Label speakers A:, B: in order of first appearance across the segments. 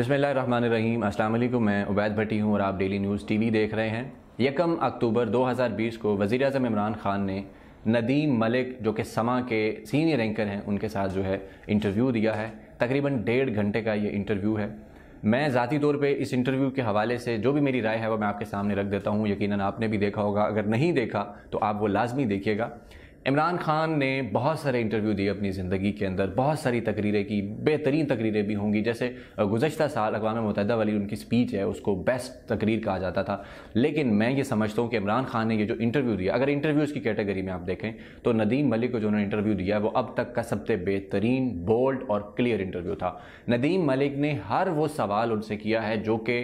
A: अस्सलाम वालेकुम मैं उबैद भट्टी हूँ और आप डेली न्यूज़ टीवी देख रहे हैं यकम अक्टूबर 2020 को वज़ी अजम इमरान ख़ान ने नदीम मलिक जो कि समा के सीनियर एंकर हैं उनके साथ जो है इंटरव्यू दिया है तकरीबन डेढ़ घंटे का ये इंटरव्यू है मैं ज़ाती तौर पे इस इंटरव्यू के हवाले से जो भी मेरी राय है वो मैं आपके सामने रख देता हूँ यकीनन आपने भी देखा होगा अगर नहीं देखा तो आप वो लाजमी देखिएगा इमरान खान ने बहुत सारे इंटरव्यू दिए अपनी ज़िंदगी के अंदर बहुत सारी तकरीरें की बेहतरीन तकरीरें भी होंगी जैसे गुजशत साल अकवा मुतहद वाली उनकी स्पीच है उसको बेस्ट तकरीर कहा जाता था लेकिन मैं ये समझता हूँ कि इमरान खान ने ये जो इंटरव्यू दिया अगर इंटरव्यूज़ की कैटेगरी में आप देखें तो नदीम मलिक को जो उन्होंने इंटरव्यू दिया वो अब तक का सबसे बेहतरीन बोल्ड और क्लियर इंटरव्यू था नदीम मलिक ने हर वो सवाल उनसे किया है जो कि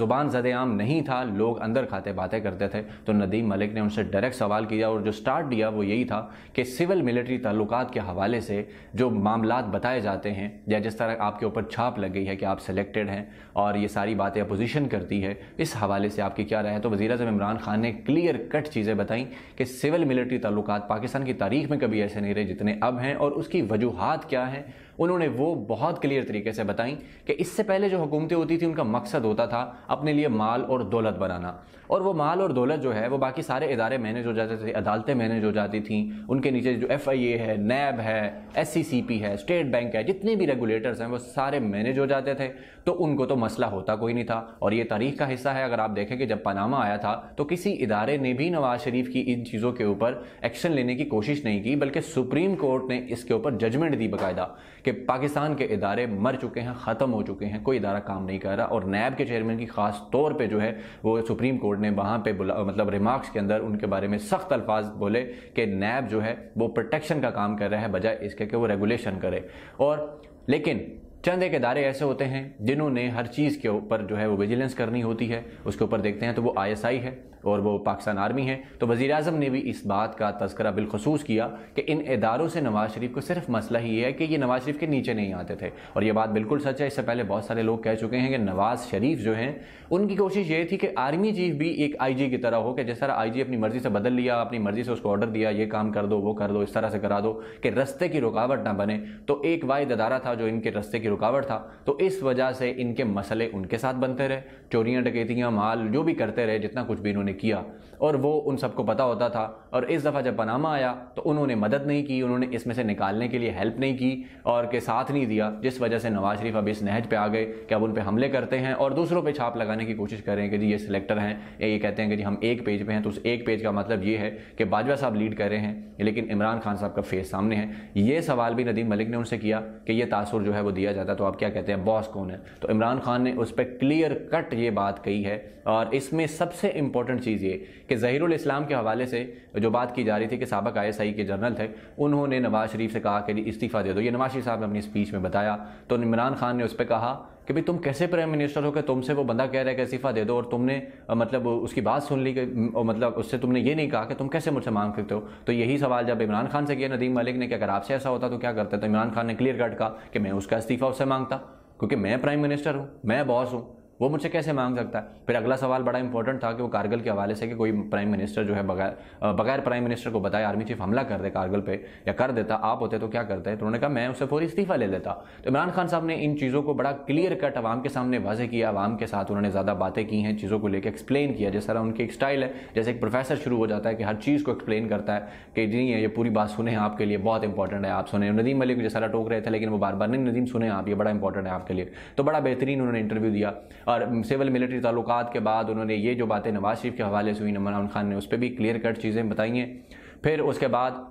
A: ज़ुबान जद आम नहीं था लोग अंदर खाते बातें करते थे तो नदीम मलिक ने उनसे डायरेक्ट सवाल किया और जो स्टार्ट दिया वो यही था था कि सिविल मिलिट्री ताल्लुकात के हवाले से जो मामला बताए जाते हैं या जिस तरह आपके ऊपर छाप लग गई है कि आप सिलेक्टेड हैं और ये सारी बातें अपोजिशन करती है इस हवाले से आपकी क्या राय है तो वजी अजम इमरान खान ने क्लियर कट चीज़ें बताई कि सिविल मिलिट्री ताल्लुकात पाकिस्तान की तारीख में कभी ऐसे नहीं रहे जितने अब हैं और उसकी वजूहत क्या हैं उन्होंने वो बहुत क्लियर तरीके से बताई कि इससे पहले जो हुकूमतें होती थी उनका मकसद होता था अपने लिए माल और दौलत बनाना और वो माल और दौलत जो है वो बाकी सारे इदारे मैनेज हो जाते थे अदालतें मैनेज हो जाती थी उनके नीचे जो एफ आई ए है नैब है एस सी सी पी है स्टेट बैंक है जितने भी रेगुलेटर्स हैं वो सारे मैनेज हो जाते थे तो उनको तो मसला होता कोई नहीं था और ये तारीख का हिस्सा है अगर आप देखें कि जब पनामा आया था तो किसी इदारे ने भी नवाज शरीफ की इन चीज़ों के ऊपर एक्शन लेने की कोशिश नहीं की बल्कि सुप्रीम कोर्ट ने इसके ऊपर जजमेंट दी बाकायदा कि पाकिस्तान के इदारे मर चुके हैं ख़त्म हो चुके हैं कोई इदारा काम नहीं कर रहा और नैब के चेयरमैन की खास तौर पर जो है वो सुप्रीम कोर्ट ने वहाँ पर मतलब रिमार्क्स के अंदर उनके बारे में सख्त अल्फाज बोले कि नैब जो है वो प्रोटेक्शन का काम कर रहा है बजाय इसके कि वो रेगुलेशन करे और लेकिन चंद एक इदारे ऐसे होते हैं जिन्होंने हर चीज़ के ऊपर जो है वो विजिलेंस करनी होती है उसके ऊपर देखते हैं तो वो आईएसआई है और वो पाकिस्तान आर्मी है तो वज़ी अजम ने भी इस बात का तस्करा बिलखसूस किया कि इन इदारों से नवाज शरीफ को सिर्फ मसला ही है कि ये नवाज शरीफ के नीचे नहीं आते थे और यह बात बिल्कुल सच है इससे पहले बहुत सारे लोग कह चुके हैं कि नवाज शरीफ जो है उनकी कोशिश ये थी कि आर्मी चीफ भी एक जी की तरह हो कि जिस तरह जी अपनी मर्ज़ी से बदल लिया अपनी मर्ज़ी से उसको ऑर्डर दिया ये काम कर दो वो कर दो इस तरह से करा दो कि रस्ते की रुकावट ना बने तो एक वाहिद अदारा था जो इनके रस्ते की रुकावट था तो इस वजह से इनके मसले उनके साथ बनते रहे चोरियां डकेतियां माल जो भी करते रहे जितना कुछ भी इन्होंने किया और वो उन सबको पता होता था और इस दफ़ा जब पनामा आया तो उन्होंने मदद नहीं की उन्होंने इसमें से निकालने के लिए हेल्प नहीं की और के साथ नहीं दिया जिस वजह से नवाज शरीफ अब इस नहज पे आ गए कि अब उन पर हमले करते हैं और दूसरों पे छाप लगाने की कोशिश कर रहे हैं कि जी ये सिलेक्टर हैं ये कहते हैं कि जी हम एक पेज पे हैं तो उस एक पेज का मतलब ये है कि बाजवा साहब लीड कर रहे हैं लेकिन इमरान खान साहब का फेस सामने है ये सवाल भी नदीम मलिक ने उनसे किया कि ये तासुर जो है वो दिया जाता तो आप क्या कहते हैं बॉस कौन है तो इमरान खान ने उस पर क्लियर कट ये बात कही है और इसमें सबसे इंपॉर्टेंट चीज़ ये कि जहीरुल इस्लाम के हवाले से जो बात की जा रही थी कि सबक आई के जनरल थे उन्होंने नवाज शरीफ से कहा कि इस्तीफ़ा दे दो ये नवाज शरीफ साहब ने अपनी स्पीच में बताया तो इमरान खान ने उस पर कहा कि भाई तुम कैसे प्राइम मिनिस्टर हो कि तुमसे वो बंदा कह रहा है कि इस्तीफ़ा दे दो और तुमने मतलब उसकी बात सुन ली कि मतलब उससे तुमने ये नहीं कहा कि तुम कैसे मुझसे मांग सकते हो तो यही सवाल जब इमरान खान से किया नदीम मलिक ने कि अगर आपसे ऐसा होता तो क्या करते तो इमरान खान ने क्लियर कट कहा कि मैं उसका इस्तीफ़ा उससे मांगता क्योंकि मैं प्राइम मिनिस्टर हूँ मैं बॉस हूँ वो मुझसे कैसे मांग सकता है फिर अगला सवाल बड़ा इंपॉर्टेंट था कि वो कारगिल के हवाले से कि कोई प्राइम मिनिस्टर जो है बगैर बगैर प्राइम मिनिस्टर को बताए आर्मी चीफ हमला कर दे कारगिल पे या कर देता आप होते तो क्या करते हैं तो उन्होंने कहा मैं उससे फौरी इस्तीफा ले लेता तो इमरान खान साहब ने इन चीज़ों को बड़ा क्लियर कट आवाम के सामने वाजे किया आवाम के साथ उन्होंने ज़्यादा बातें की हैं चीज़ों को लेकर एक्सप्लेन किया जिस तरह उनकी एक स्टाइल है जैसे एक प्रोफेसर शुरू हो जाता है कि हर चीज़ को एक्सप्लेन करता है कि जी ये पूरी बात सुने आपके लिए बहुत इंपॉर्टेंट है आप सुने नदीम मलिक जैसा टोक रहे थे लेकिन वो बार बार नहीं नदीम सुने आप ये बड़ा इंपॉर्टेंट है आपके लिए तो बड़ा बेहतरीन उन्होंने इंटरव्यू दिया और सिविल मिलिट्री ताल्लुकात के बाद उन्होंने ये जो बातें नवाज शरीफ के हवाले से हुई इमरान खान ने उस पर भी क्लियर कट चीज़ें बताई हैं फिर उसके बाद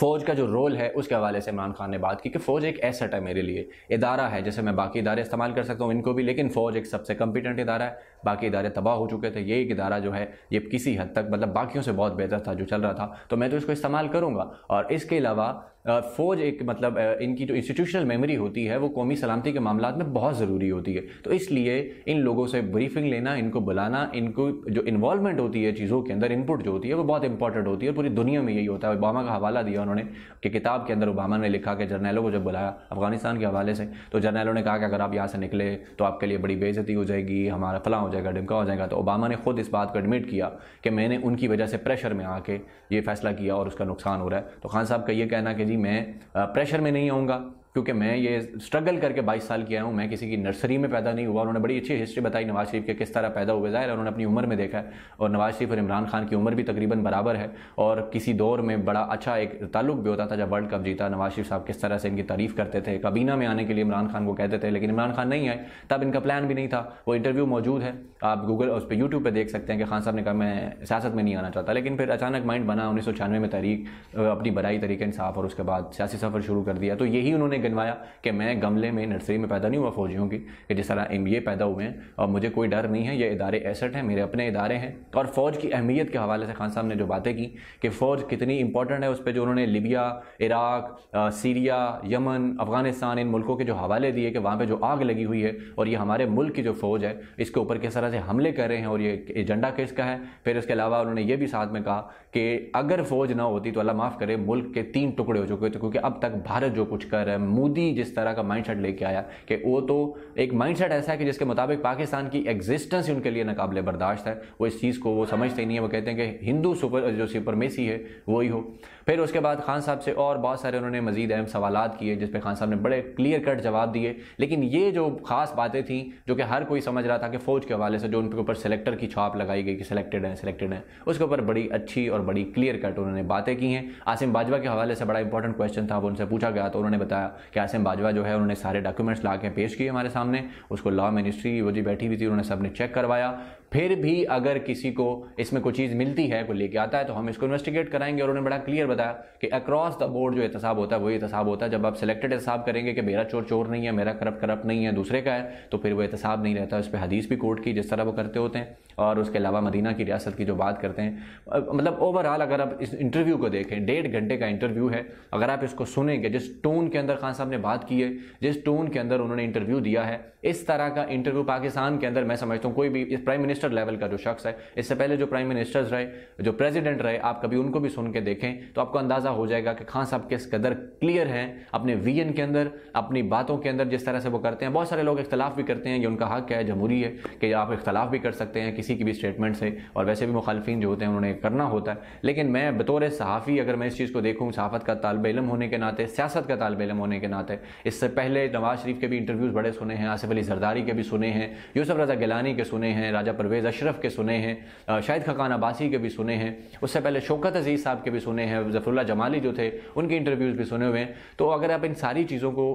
A: फ़ौज का जो रोल है उसके हवाले से इमरान खान ने बात की कि फ़ौज एक एसेट है मेरे लिए इदारा है जैसे मैं बाकी इदारे इस्तेमाल कर सकता हूँ इनको भी लेकिन फ़ौज एक सबसे कम्पिटेंट इदारा है बाकी इदारे तबाह हो चुके थे ये एक इदारा जो है ये किसी हद तक मतलब बाकियों से बहुत बेहतर था जो चल रहा था तो मैं तो इसको इस्तेमाल करूँगा और इसके अलावा फ़ौज एक मतलब इनकी जो इंस्टीट्यूशनल मेमोरी होती है वो कौमी सलामती के मामला में बहुत ज़रूरी होती है तो इसलिए इन लोगों से ब्रीफिंग लेना इनको बुलाना इनको जो इन्वॉलमेंट होती है चीज़ों के अंदर इनपुट जो होती है वो बहुत इंपॉर्टेंट होती है पूरी दुनिया में यही होता है ओबामा का हवाला दिया उन्होंने कि किताब के अंदर ओबामा ने लिखा कि जर्नैलों को जब बुलाया अफगानिस्तान के हवाले से तो जर्नैलों ने कहा कि अगर आप यहाँ से निकले तो आपके लिए बड़ी बेजती हो जाएगी हमारा फलां हो जाएगा डिमका हो जाएगा तो ओबामा ने खुद इस बात को एडमिट किया कि मैंने उनकी वजह से प्रेशर में आके ये फैसला किया और उसका नुकसान हो रहा है तो खान साहब का ये कहना कि जी मैं प्रेशर में नहीं आऊँगा क्योंकि मैं ये स्ट्रगल करके 22 साल किया हूँ मैं किसी की नर्सरी में पैदा नहीं हुआ उन्होंने बड़ी अच्छी हिस्ट्री बताई नवाज शरीफ के किस तरह पैदा हुए ज़ाहिर उन्होंने अपनी उम्र में देखा है और नवाज शरीफ और इमरान खान की उम्र भी तकरीबन बराबर है और किसी दौर में बड़ा अच्छा एक ताल्लुक भी होता था जब वर्ल्ड कप जीता नवाज शरीफ साहब किस तरह से इनकी तारीफ़ करते थे काबीना में आने के लिए इमरान खान को कहते थे लेकिन इमरान खान नहीं आए तब इनका प्लान भी नहीं था वो इंटरव्यू मौजूद है आप गूगल उस पर यूट्यूब पर देख सकते हैं कि खान साहब ने कहा मैं सियासत में नहीं आना चाहता लेकिन फिर अचानक माइंड बना उन्नीस में तारीख अपनी बड़ाई तरीके इंसाफ और उसके बाद सियासी सफ़र शुरू कर दिया तो यही उन्होंने गिनवाया कि मैं गमले में नर्सरी में पैदा नहीं हुआ फौजियों की कि जिस तरह एम पैदा हुए हैं और मुझे कोई डर नहीं है ये इदारे एसेट हैं मेरे अपने इदारे हैं और फ़ौज की अहमियत के हवाले से खान साहब ने जो बातें की कि फ़ौज कितनी इंपॉर्टेंट है उस पर जो उन्होंने Libya Iraq Syria Yemen Afghanistan इन मुल्कों के जो हवाले दिए कि वहाँ पर जो आग लगी हुई है और ये हमारे मुल्क की जो फ़ौज है इसके ऊपर किस तरह से हमले कर रहे हैं और ये एजेंडा किसका है फिर इसके अलावा उन्होंने ये भी साथ में कहा कि अगर फ़ौज ना होती तो अल्लाह माफ़ करे मुल्क के तीन टुकड़े हो चुके थे तो क्योंकि अब तक भारत जो कुछ कर रहा है मोदी जिस तरह का माइंडसेट लेके आया कि वो तो एक माइंडसेट ऐसा है कि जिसके मुताबिक पाकिस्तान की एग्जिस्टेंस ही उनके लिए नाकबले बर्दाश्त है वो इस चीज़ को वो समझते ही नहीं है वो कहते हैं कि हिंदू सुपर जो सुपरमेसी है वही हो फिर उसके बाद खान साहब से और बहुत सारे उन्होंने मजीद अहम सवाल किए जिस पर खान साहब ने बड़े क्लियर कट जवाब दिए लेकिन ये जो खास बातें थी जो कि हर कोई समझ रहा था कि फ़ौज के हवाले से जो उनके ऊपर सेलेक्टर की छाप लगाई गई कि सिलेक्टेड हैं सेलेक्टेड हैं उसके ऊपर बड़ी अच्छी और बड़ी क्लियर कट उन्होंने बातें की हैं आसिम बाजवा के हवाले से बड़ा इंपॉर्टेंट क्वेश्चन था वो उनसे पूछा गया तो उन्होंने बताया कि आसिम बाजवा जो है उन्होंने सारे डॉक्यूमेंट्स ला के पेश किए हमारे सामने उसको लॉ मिनिस्ट्री वो जी बैठी हुई थी उन्होंने सबने चेक करवाया फिर भी अगर किसी को इसमें कोई चीज़ मिलती है कोई लेके आता है तो हम इसको इन्वेस्टिगेट कराएंगे और उन्होंने बड़ा क्लियर बताया कि अक्रॉस द बोर्ड जो एहतसाब होता है वही एहतसाब होता है जब आप सिलेक्टेड एहसाब करेंगे कि मेरा चोर चोर नहीं है मेरा करप्ट करप्ट नहीं है दूसरे का है तो फिर वो एहतसाब नहीं रहता उस पर हदीस भी कोर्ट की जिस तरह वो करते होते हैं और उसके अलावा मदीना की रियासत की जो बात करते हैं मतलब ओवरऑल अगर आप इस इंटरव्यू को देखें डेढ़ घंटे का इंटरव्यू है अगर आप इसको सुनेंगे जिस टोन के अंदर खान साहब ने बात की है जिस टोन के अंदर उन्होंने इंटरव्यू दिया है इस तरह का इंटरव्यू पाकिस्तान के अंदर मैं समझता हूँ कोई भी इस प्राइम मिनिस्टर लेवल का जो शख्स है इससे पहले जो प्राइम मिनिस्टर्स रहे जो प्रेजिडेंट रहे आप कभी उनको भी सुन के देखें तो आपको अंदाज़ा हो जाएगा कि खान साहब किस कदर क्लियर हैं अपने वीएन के अंदर अपनी बातों के अंदर जिस तरह से वो करते हैं बहुत सारे लोग इख्तलाफ भी करते हैं ये उनका हक है जमहूरी है कि आप इख्तलाफ भी कर सकते हैं किसी की भी स्टेटमेंट से और वैसे भी मुखालफी जो होते हैं उन्होंने करना होता है लेकिन मैं बतौर सहाफ़ी अगर मैं इस चीज़ को देखूँ सहाफ़त का तालब इलम होने के नाते सियासत का तालब इलम होने के नाते इससे पहले नवाज शरीफ के भी इंटरव्यूज़ बड़े सुने हैं आसिफ अली जरदारी के भी सुने हैं यूसफ रजा गिलानी के सुने हैं राजा परवेज़ अशरफ के सुने हैं शाहिद खकान अब्बासी के भी सुने हैं उससे पहले शौकत अजीज़ साहब के भी सुने हैं जफरुल्ला जमाली जो थे उनके इंटरव्यूज़ भी सुने हुए हैं तो अगर आप इन सारी चीज़ों को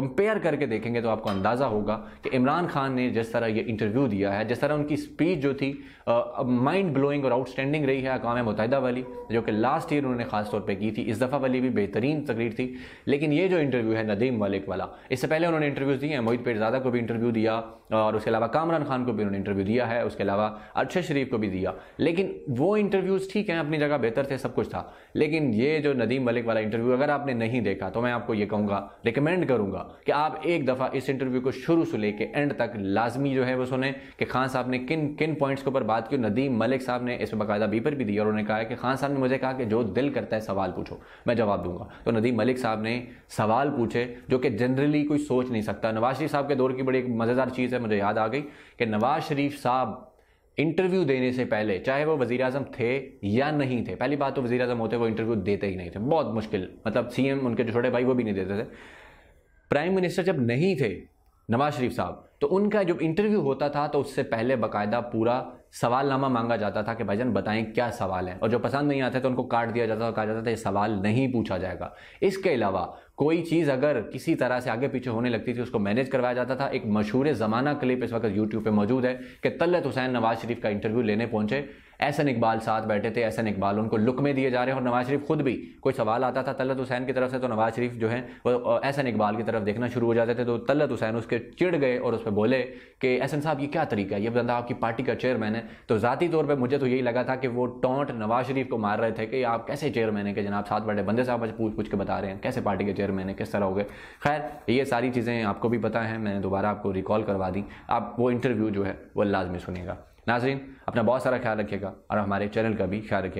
A: कंपेयर करके देखेंगे तो आपको अंदाज़ा होगा कि इमरान खान ने जिस तरह ये इंटरव्यू दिया है जिस तरह उनकी स्पीच जो जो थी माइंड ब्लोइंग और आउटस्टैंडिंग रही है अकाम मुतहदा वाली जो कि लास्ट ईयर उन्होंने खास तौर पर की थी इस दफ़ा वाली भी बेहतरीन तकरीर थी लेकिन ये जो इंटरव्यू है नदीम मलिक वाला इससे पहले उन्होंने इंटरव्यूज़ दिए हैं मोहित पेटजादा को भी इंटरव्यू दिया और उसके अलावा कामरान खान को भी उन्होंने इंटरव्यू दिया है उसके अलावा अरशद शरीफ को भी दिया लेकिन वो इंटरव्यूज़ ठीक हैं अपनी जगह बेहतर थे सब कुछ था लेकिन ये जो नदीम मलिक वाला इंटरव्यू अगर आपने नहीं देखा तो मैं आपको ये कहूँगा रिकमेंड करूँगा कि आप एक दफ़ा इस इंटरव्यू को शुरू से लेकर एंड तक लाजमी जो है वो सुने कि खान साहब ने किन किन पॉइंट्स के ऊपर बात की नदीम मलिक साहब ने इस पर बाकायदा बीपर भी दी और उन्होंने कहा कि खान साहब ने मुझे कहा कि जो दिल करता है सवाल पूछो मैं जवाब दूंगा तो नदीम मलिक साहब ने सवाल पूछे जो कि जनरली कोई सोच नहीं सकता नवाज शरीफ साहब के दौर की बड़ी एक मज़ेदार चीज़ है मुझे याद आ गई कि नवाज शरीफ साहब इंटरव्यू देने से पहले चाहे वो वजी अजम थे या नहीं थे पहली बात तो वजी अजम होते वो इंटरव्यू देते ही नहीं थे बहुत मुश्किल मतलब सीएम उनके जो छोटे भाई वो भी नहीं देते थे प्राइम मिनिस्टर जब नहीं थे नवाज शरीफ साहब तो उनका जब इंटरव्यू होता था तो उससे पहले बाकायदा पूरा सवालनामा मांगा जाता था कि जान बताएं क्या सवाल है और जो पसंद नहीं आते तो उनको काट दिया जाता था कहा जाता था ये सवाल नहीं पूछा जाएगा इसके अलावा कोई चीज़ अगर किसी तरह से आगे पीछे होने लगती थी उसको मैनेज करवाया जाता था एक मशहूर ज़माना क्लिप इस वक्त यूट्यूब पर मौजूद है कि तल्लत हुसैन नवाज शरीफ का इंटरव्यू लेने पहुंचे ऐसन इकबाल साथ बैठे थे एसन इकबाल उनको लुक में दिए जा रहे हैं और नवाज शरीफ खुद भी कोई सवाल आता था तलत हुसैन की तरफ से तो नवाज शरीफ जो है वो एहसन इकबाल की तरफ देखना शुरू हो जाते थे तो तलत हुसैन उसके चिड़ गए और उस पर पे तो बोले कि एस साहब ये क्या तरीका है ये बंदा आपकी पार्टी का चेयरमैन है तो ज़ाती तौर पे मुझे तो यही लगा था कि वो टोंट नवाज शरीफ को मार रहे थे कि आप कैसे चेयरमैन है कि जनाब सात बड़े बंदे साहब आज पूछ पूछ के बता रहे हैं कैसे पार्टी के चेयरमैन है किस तरह हो गए खैर ये सारी चीज़ें आपको भी पता है मैंने दोबारा आपको रिकॉल करवा दी आप वो इंटरव्यू जो है वो लाजमी सुनेगा नाजरीन अपना बहुत सारा ख्याल रखिएगा और हमारे चैनल का भी ख्याल रखिएगा